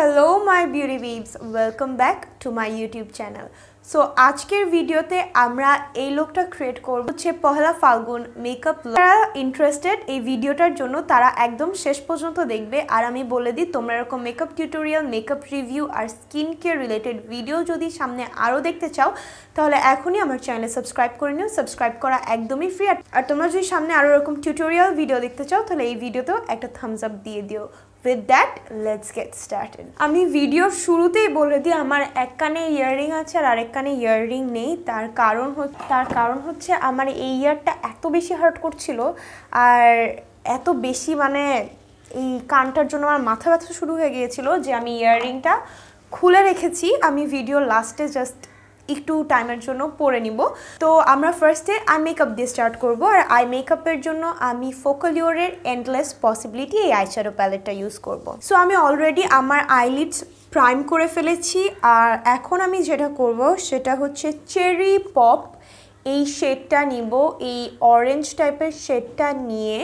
Hello my beauty babes welcome back to my YouTube channel so আজকের ভিডিওতে আমরা এই লোকটা ক্রিয়েট করবো হচ্ছে পহেলা ফাল্গুন মেকআপ যারা ইন্টারেস্টেড এই ভিডিওটার জন্য তারা একদম শেষ পর্যন্ত দেখবে আর আমি বলে দিই তোমরা এরকম মেকআপ টিউটোরিয়াল মেকআপ রিভিউ আর স্কিন কেয়ার রিলেটেড ভিডিও যদি সামনে আরও দেখতে চাও তাহলে এখনই আমার চ্যানেলে সাবস্ক্রাইব করে নিও সাবস্ক্রাইব করা একদমই ফ্রি আর তোমরা যদি সামনে আরও এরকম টিউটোরিয়াল ভিডিও দেখতে চাও তাহলে এই ভিডিওতেও একটা থামস আপ দিয়ে দিও with that let's get started আমি ভিডিওর শুরুতেই বলে দিই আমার এক কানে ইয়াররিং আছে আর আরেক কানে ইয়াররিং নেই তার কারণ তার কারণ হচ্ছে আমার এই ইয়ারটা এত বেশি হার্ট করছিল আর এত বেশি মানে এই কানটার জন্য আমার মাথা ব্যথা শুরু হয়ে গিয়েছিল যে আমি ইয়াররিংটা খুলে রেখেছি আমি ভিডিও লাস্টে জাস্ট একটু টাইমের জন্য পরে নিব তো আমরা ফার্স্টে আই মেকআপ দিয়ে স্টার্ট করব আর আই মেকআপের জন্য আমি ফোকালিওরের এন্ডলেস পসিবিলিটি এই শ্যাডো প্যালেটটা ইউজ করব সো আমি অলরেডি আমার আইলিডস প্রাইম করে ফেলেছি আর এখন আমি যেটা করব সেটা হচ্ছে চেরি পপ এই শেডটা নিব এই অরেঞ্জ টাইপের শেডটা নিয়ে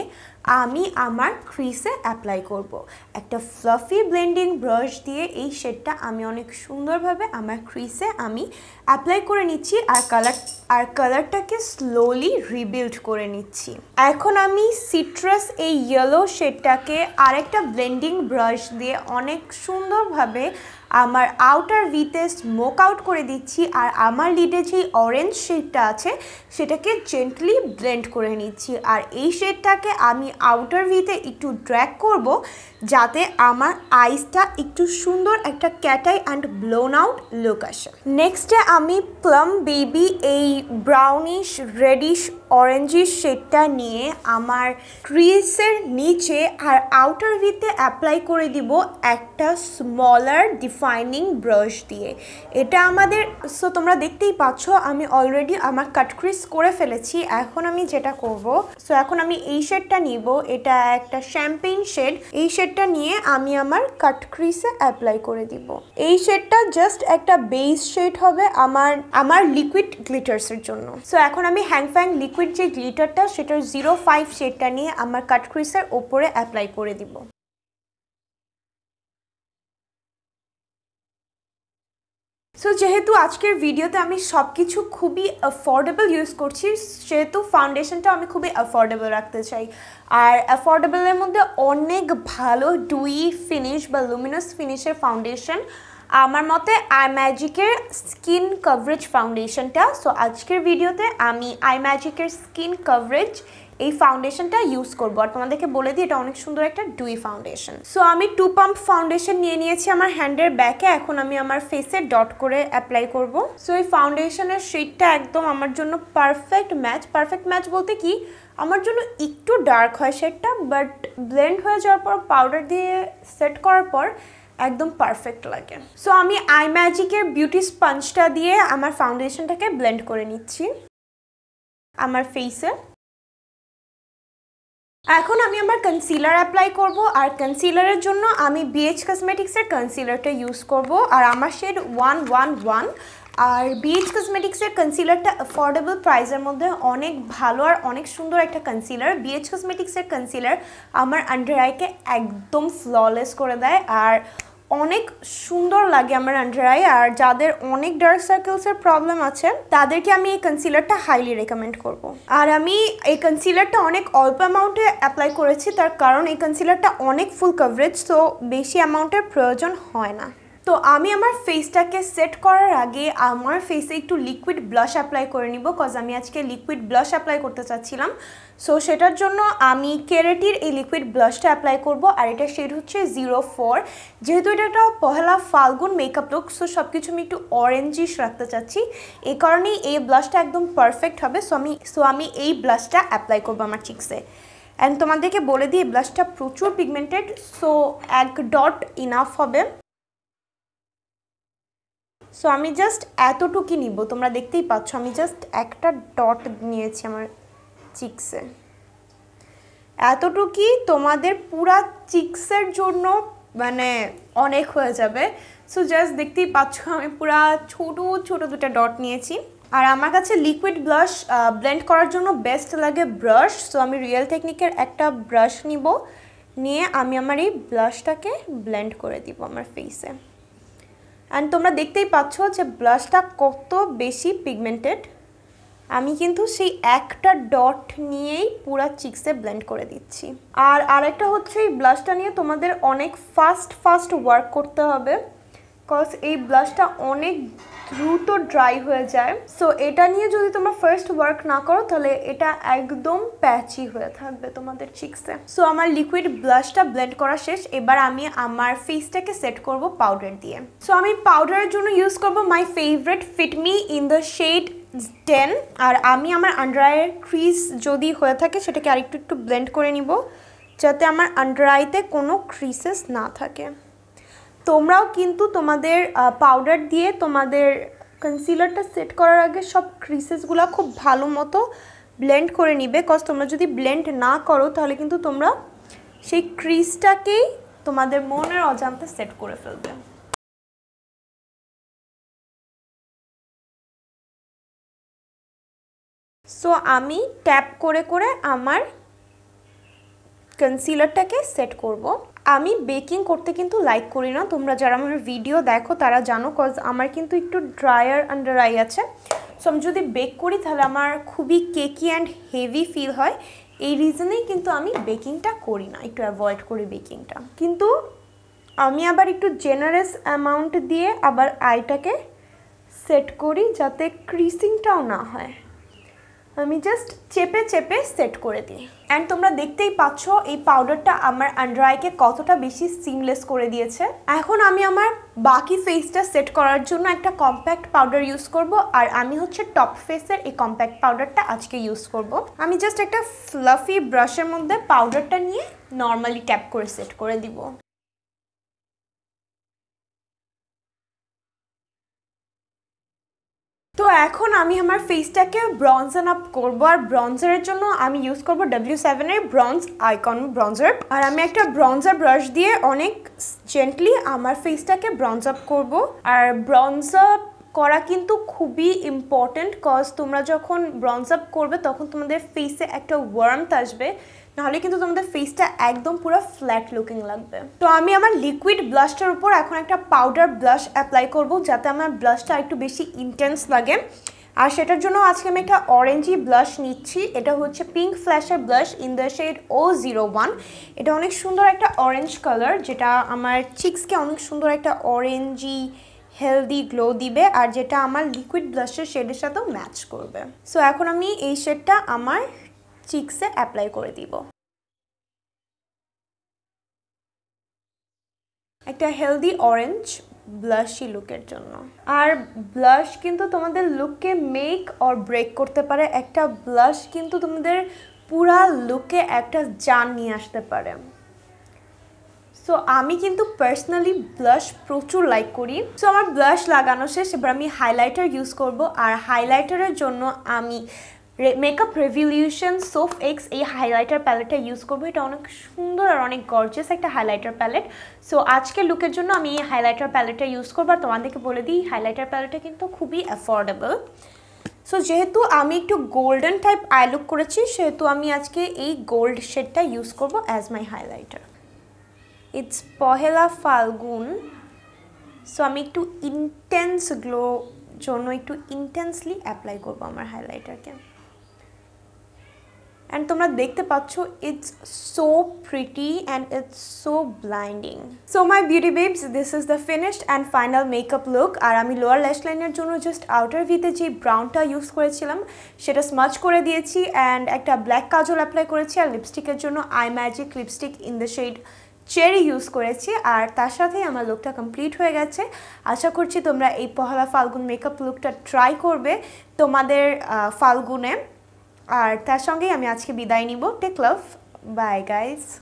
আমি আমার ক্রিসে অ্যাপ্লাই করব। একটা ফ্লাফি ব্লেন্ডিং ব্রাশ দিয়ে এই শেডটা আমি অনেক সুন্দরভাবে আমার ক্রিসে আমি অ্যাপ্লাই করে নিচ্ছি আর কালার আর কালারটাকে স্লোলি রিবিল্ড করে নিচ্ছি এখন আমি সিট্রাস এই ইয়েলো শেডটাকে আরেকটা ব্লেন্ডিং ব্রাশ দিয়ে অনেক সুন্দরভাবে আমার আউটার ভিতে স্মোক আউট করে দিচ্ছি আর আমার লিডে যে অরেঞ্জ শেডটা আছে সেটাকে জেন্টলি ব্লেন্ড করে নিচ্ছি আর এই শেডটাকে আমি আউটার ভিতে একটু ড্র্যাক করব যাতে আমার আইসটা একটু সুন্দর একটা cat eye and blown out look আসে নেক্সটে আমি প্লাম বেবি এই ব্রাউনিশ রেডিশ অরেঞ্জের শেডটা নিয়ে আমার ক্রিসের নিচে আর আউটার ভিতে অ্যাপ্লাই করে দিব একটা স্মলার ডিফাইনিং ব্রাশ দিয়ে এটা আমাদের সো তোমরা দেখতেই পাচ্ছ আমি অলরেডি আমার ক্রিস করে ফেলেছি এখন আমি যেটা করব সো এখন আমি এই শেডটা নিব এটা একটা শ্যাম্পেইন শেড এই শেডটা নিয়ে আমি আমার ক্রিসে অ্যাপ্লাই করে দিব এই শেডটা জাস্ট একটা বেস শেড হবে আমার আমার লিকুইড গ্লিটার্সের জন্য সো এখন আমি হ্যাং ফ্যাং লিক লিকুইড যে গ্লিটারটা সেটার জিরো ফাইভ শেডটা নিয়ে আমার ক্রিসের ওপরে অ্যাপ্লাই করে দিব সো যেহেতু আজকের ভিডিওতে আমি সব কিছু খুবই অ্যাফোর্ডেবল ইউজ করছি সেহেতু ফাউন্ডেশনটা আমি খুবই অ্যাফোর্ডেবল রাখতে চাই আর অ্যাফোর্ডেবলের মধ্যে অনেক ভালো ডুই ফিনিশ বা লুমিনাস ফিনিশের ফাউন্ডেশন আমার মতে আই ম্যাজিকের স্কিন কভারেজ ফাউন্ডেশনটা সো আজকের ভিডিওতে আমি আই ম্যাজিকের স্কিন কভারেজ এই ফাউন্ডেশনটা ইউজ করবো আর তোমাদেরকে বলে দিই এটা অনেক সুন্দর একটা ডুই ফাউন্ডেশন সো আমি টু পাম্প ফাউন্ডেশন নিয়ে নিয়েছি আমার হ্যান্ডের ব্যাকে এখন আমি আমার ফেসে ডট করে অ্যাপ্লাই করবো সো এই ফাউন্ডেশনের শেডটা একদম আমার জন্য পারফেক্ট ম্যাচ পারফেক্ট ম্যাচ বলতে কি আমার জন্য একটু ডার্ক হয় শেডটা বাট ব্লেন্ড হয়ে যাওয়ার পর পাউডার দিয়ে সেট করার পর একদম পারফেক্ট লাগে সো আমি আই ম্যাজিকের বিউটি স্পঞ্জটা দিয়ে আমার ফাউন্ডেশনটাকে ব্লেন্ড করে নিচ্ছি আমার ফেসে এখন আমি আমার কনসিলার অ্যাপ্লাই করব আর কনসিলারের জন্য আমি বিএইচ কসমেটিক্সের কনসিলারটা ইউজ করব আর আমার শেড ওয়ান ওয়ান ওয়ান আর বিএইচ কসমেটিক্সের কনসিলারটা অ্যাফোর্ডেবল প্রাইসের মধ্যে অনেক ভালো আর অনেক সুন্দর একটা কনসিলার বিএইচ কসমেটিক্সের কনসিলার আমার আন্ডার আইকে একদম ফ্ললেস করে দেয় আর অনেক সুন্দর লাগে আমার আন্ডার আই আর যাদের অনেক ডার্ক সার্কেলসের প্রবলেম আছে তাদেরকে আমি এই কনসিলারটা হাইলি রেকমেন্ড করব। আর আমি এই কনসিলারটা অনেক অল্প অ্যামাউন্টে অ্যাপ্লাই করেছি তার কারণ এই কনসিলারটা অনেক ফুল কভারেজ তো বেশি অ্যামাউন্টের প্রয়োজন হয় না তো আমি আমার ফেসটাকে সেট করার আগে আমার ফেসে একটু লিকুইড ব্লাশ অ্যাপ্লাই করে নিব কজ আমি আজকে লিকুইড ব্লাশ অ্যাপ্লাই করতে চাচ্ছিলাম সো সেটার জন্য আমি কেরেটির এই লিকুইড ব্লাশটা অ্যাপ্লাই করব আর এটা শেড হচ্ছে জিরো ফোর যেহেতু এটা একটা Pohela Falgun makeup look so সব কিছু আমি একটু অরেঞ্জিশ রাখতে চাচ্ছি এই কারণেই এই ব্লাশটা একদম পারফেক্ট হবে সো আমি সো আমি এই ব্লাশটা অ্যাপ্লাই করবো আমার চিক্সে অ্যান্ড তোমাদেরকে বলে দিই এই ব্লাশটা প্রচুর পিগমেন্টেড সো এক ডট ইনাফ হবে সো আমি জাস্ট এতটুকুই নিব তোমরা দেখতেই পাচ্ছ আমি জাস্ট একটা ডট নিয়েছি আমার চিক্সে এতটুকুই তোমাদের পুরা চিক্সের জন্য মানে অনেক হয়ে যাবে সো জাস্ট দেখতেই পাচ্ছ আমি পুরা ছোট ছোট দুটা ডট নিয়েছি আর আমার কাছে লিকুইড ব্লাশ ব্লেন্ড করার জন্য বেস্ট লাগে ব্রাশ সো আমি রিয়েল টেকনিকের একটা ব্রাশ নিব নিয়ে আমি আমার এই ব্লাশটাকে ব্লেন্ড করে দিব আমার ফেসে অ্যান্ড তোমরা দেখতেই পাচ্ছ যে ব্লাশটা কত বেশি পিগমেন্টেড আমি কিন্তু সেই একটা ডট নিয়েই পুরা চিক্সে ব্লেন্ড করে দিচ্ছি আর আরেকটা হচ্ছে এই ব্লাশটা নিয়ে তোমাদের অনেক ফাস্ট ফাস্ট ওয়ার্ক করতে হবে কজ এই ব্লাশটা অনেক দ্রুত ড্রাই হয়ে যায় সো এটা নিয়ে যদি তোমরা ফার্স্ট ওয়ার্ক না করো তাহলে এটা একদম প্যাচি হয়ে থাকবে তোমাদের চিক্সে সো আমার লিকুইড ব্লাশটা ব্লেন্ড করা শেষ এবার আমি আমার ফেসটাকে সেট করব পাউডার দিয়ে সো আমি পাউডারের জন্য ইউজ করব my favourite Fit Me in the shade ten আর আমি আমার আন্ডার আয়ের ক্রিজ যদি হয়ে থাকে সেটাকে আরেকটু একটু ব্লেন্ড করে নিব যাতে আমার আন্ডার আইতে কোনো ক্রিসেস না থাকে তোমরাও কিন্তু তোমাদের পাউডার দিয়ে তোমাদের কনসিলারটা সেট করার আগে সব ক্রিসেসগুলো খুব ভালো মতো ব্লেন্ড করে নিবে কজ তোমরা যদি ব্লেন্ড না করো তাহলে কিন্তু তোমরা সেই ক্রিসটাকেই তোমাদের মনের অজান্তে সেট করে ফেলবে সো আমি ট্যাপ করে করে আমার কনসিলারটাকে সেট করব আমি বেকিং করতে কিন্তু লাইক করি না তোমরা যারা আমার ভিডিও দেখো তারা জানো কজ আমার কিন্তু একটু ড্রায়ার আন্ডার আই আছে সো আমি যদি বেক করি তাহলে আমার খুবই কেকি অ্যান্ড হেভি ফিল হয় এই রিজনেই কিন্তু আমি বেকিংটা করি না একটু অ্যাভয়েড করি বেকিংটা কিন্তু আমি আবার একটু জেনারেস অ্যামাউন্ট দিয়ে আবার আইটাকে সেট করি যাতে ক্রিসিংটাও না হয় আমি জাস্ট চেপে চেপে সেট করে দিই অ্যান্ড তোমরা দেখতেই পাচ্ছ এই পাউডারটা আমার আন্ডার আইকে কতটা বেশি সিমলেস করে দিয়েছে এখন আমি আমার বাকি ফেসটা সেট করার জন্য একটা কম্প্যাক্ট পাউডার ইউজ করব আর আমি হচ্ছে টপ ফেসের এই কম্প্যাক্ট পাউডারটা আজকে ইউজ করব আমি জাস্ট একটা ফ্লাফি ব্রাশের মধ্যে পাউডারটা নিয়ে নর্মালি ট্যাপ করে সেট করে দিব তো এখন আমি আমার ফেসটাকে ব্রঞ্জান আপ করব আর ব্রঞ্জারের জন্য আমি ইউজ করব ডাব্লিউ সেভেনের ব্রঞ্জ আইকন ব্রঞ্জার আর আমি একটা ব্রঞ্জার ব্রাশ দিয়ে অনেক জেন্টলি আমার ফেসটাকে ব্রঞ্জ আপ করবো আর ব্রঞ্জ আপ করা কিন্তু খুবই ইম্পর্ট্যান্ট কজ তোমরা যখন ব্রঞ্জ আপ করবে তখন তোমাদের ফেসে একটা ওয়ার্মথ আসবে নাহলে কিন্তু তোমাদের ফেসটা একদম পুরো ফ্ল্যাট লুকিং লাগবে তো আমি আমার লিকুইড ব্লাশটার উপর এখন একটা পাউডার ব্লাশ অ্যাপ্লাই করব যাতে আমার ব্লাশটা একটু বেশি ইন্টেন্স লাগে আর সেটার জন্য আজকে আমি একটা অরেঞ্জি ব্লাশ নিচ্ছি এটা হচ্ছে পিঙ্ক ফ্ল্যাশের blush in the shade O zero one এটা অনেক সুন্দর একটা অরেঞ্জ কালার যেটা আমার চিক্সকে অনেক সুন্দর একটা অরেঞ্জি হেলদি গ্লো দিবে আর যেটা আমার লিকুইড ব্লাশের শেডের সাথেও ম্যাচ করবে সো এখন আমি এই শেডটা আমার চিক্সে অ্যাপ্লাই করে দিব একটা হেলদি অরেঞ্জ ব্লাশি লুকের জন্য আর ব্লাশ কিন্তু তোমাদের লুককে মেক অর ব্রেক করতে পারে একটা ব্লাশ কিন্তু তোমাদের পুরা লুকে একটা জান নিয়ে আসতে পারে সো আমি কিন্তু পার্সোনালি ব্লাশ প্রচুর লাইক করি সো আমার ব্লাশ লাগানো শেষ এবার আমি হাইলাইটার ইউজ করব আর হাইলাইটারের জন্য আমি মেকআপ রেভলিউশন সোফ এক্স এই হাইলাইটার প্যালেটটা ইউজ করবো এটা অনেক সুন্দর আর অনেক গর্জিয়াস একটা হাইলাইটার প্যালেট সো আজকে লুকের জন্য আমি এই হাইলাইটার প্যালেটটা ইউজ করবো আর তোমাদেরকে বলে দিই হাইলাইটার প্যালেটটা কিন্তু খুবই অ্যাফোর্ডেবল সো যেহেতু আমি একটু গোল্ডেন টাইপ আই লুক করেছি সেহেতু আমি আজকে এই গোল্ড শেডটা ইউজ করবো as my highlighter it's Pohela Falgun so আমি একটু ইন্টেন্স গ্লো জন্য একটু ইন্টেন্সলি অ্যাপ্লাই করবো আমার হাইলাইটারকে অ্যান্ড তোমরা দেখতে পাচ্ছ it's so pretty and it's so blinding so my beauty babes this is the finished and final makeup look আর আমি লোয়ার ল্যাশ লাইনের জন্য জাস্ট আউটার ভিতে যে ব্রাউনটা ইউজ করেছিলাম সেটা স্মাচ করে দিয়েছি অ্যান্ড একটা ব্ল্যাক কাজল অ্যাপ্লাই করেছি আর লিপস্টিকের জন্য I magic lipstick in the shade cherry use করেছি আর তার সাথেই আমার লুকটা কমপ্লিট হয়ে গেছে আশা করছি তোমরা এই পহলা ফাল্গুন মেকআপ লুকটা ট্রাই করবে তোমাদের ফাল্গুনে আর তার সঙ্গেই আমি আজকে বিদায় নিব টেক লাভ বাই গাইজ